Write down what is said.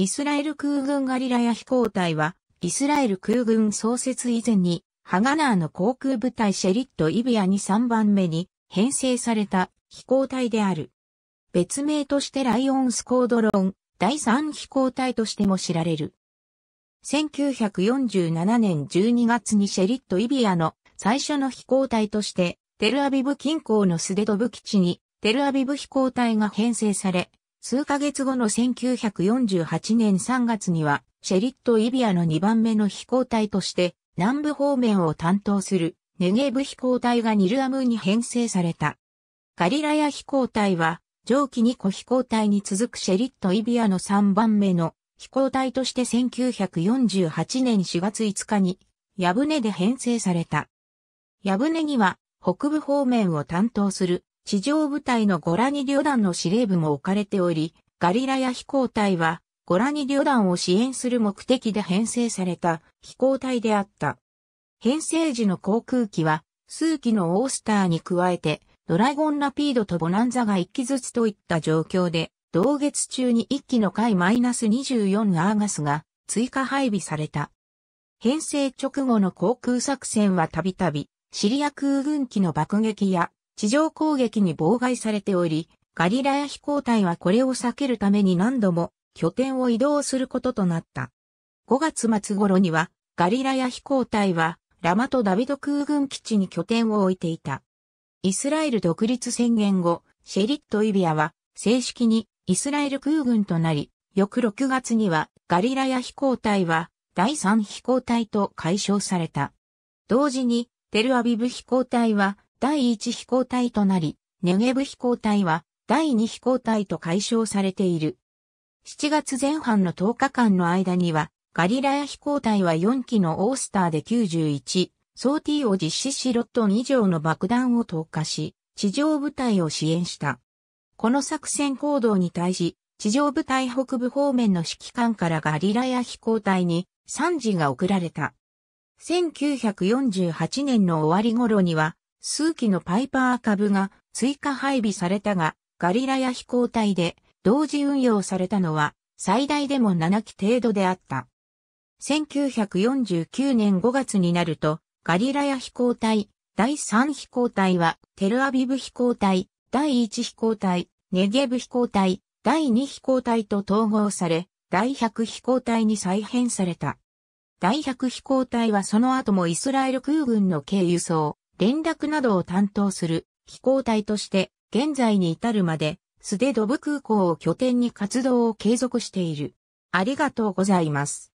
イスラエル空軍ガリラヤ飛行隊は、イスラエル空軍創設以前に、ハガナーの航空部隊シェリット・イビアに3番目に編成された飛行隊である。別名としてライオンスコードロン、第3飛行隊としても知られる。1947年12月にシェリット・イビアの最初の飛行隊として、テルアビブ近郊のスデトブ基地にテルアビブ飛行隊が編成され、数ヶ月後の1948年3月には、シェリット・イビアの2番目の飛行隊として、南部方面を担当するネゲーブ飛行隊がニルアムに編成された。ガリラヤ飛行隊は、上記2個飛行隊に続くシェリット・イビアの3番目の飛行隊として1948年4月5日に、ヤブネで編成された。ヤブネには、北部方面を担当する地上部隊のゴラニ旅団の司令部も置かれており、ガリラや飛行隊は、ゴラニ旅団を支援する目的で編成された飛行隊であった。編成時の航空機は、数機のオースターに加えて、ドラゴンラピードとボナンザが1機ずつといった状況で、同月中に1機の回 -24 アーガスが追加配備された。編成直後の航空作戦はたびたび、シリア空軍機の爆撃や地上攻撃に妨害されており、ガリラヤ飛行隊はこれを避けるために何度も拠点を移動することとなった。5月末頃には、ガリラヤ飛行隊は、ラマとダビド空軍基地に拠点を置いていた。イスラエル独立宣言後、シェリット・イビアは、正式にイスラエル空軍となり、翌6月には、ガリラヤ飛行隊は、第3飛行隊と解消された。同時に、テルアビブ飛行隊は、第1飛行隊となり、ネゲブ飛行隊は第2飛行隊と解消されている。7月前半の10日間の間には、ガリラヤ飛行隊は4機のオースターで91、ソーティーを実施しロット以上の爆弾を投下し、地上部隊を支援した。この作戦行動に対し、地上部隊北部方面の指揮官からガリラヤ飛行隊に3次が送られた。1948年の終わり頃には、数機のパイパー株が追加配備されたが、ガリラや飛行隊で同時運用されたのは最大でも7機程度であった。1949年5月になると、ガリラヤ飛行隊、第3飛行隊は、テルアビブ飛行隊、第1飛行隊、ネゲブ飛行隊、第2飛行隊と統合され、第100飛行隊に再編された。第100飛行隊はその後もイスラエル空軍の軽輸送、連絡などを担当する飛行隊として現在に至るまでスデドブ空港を拠点に活動を継続している。ありがとうございます。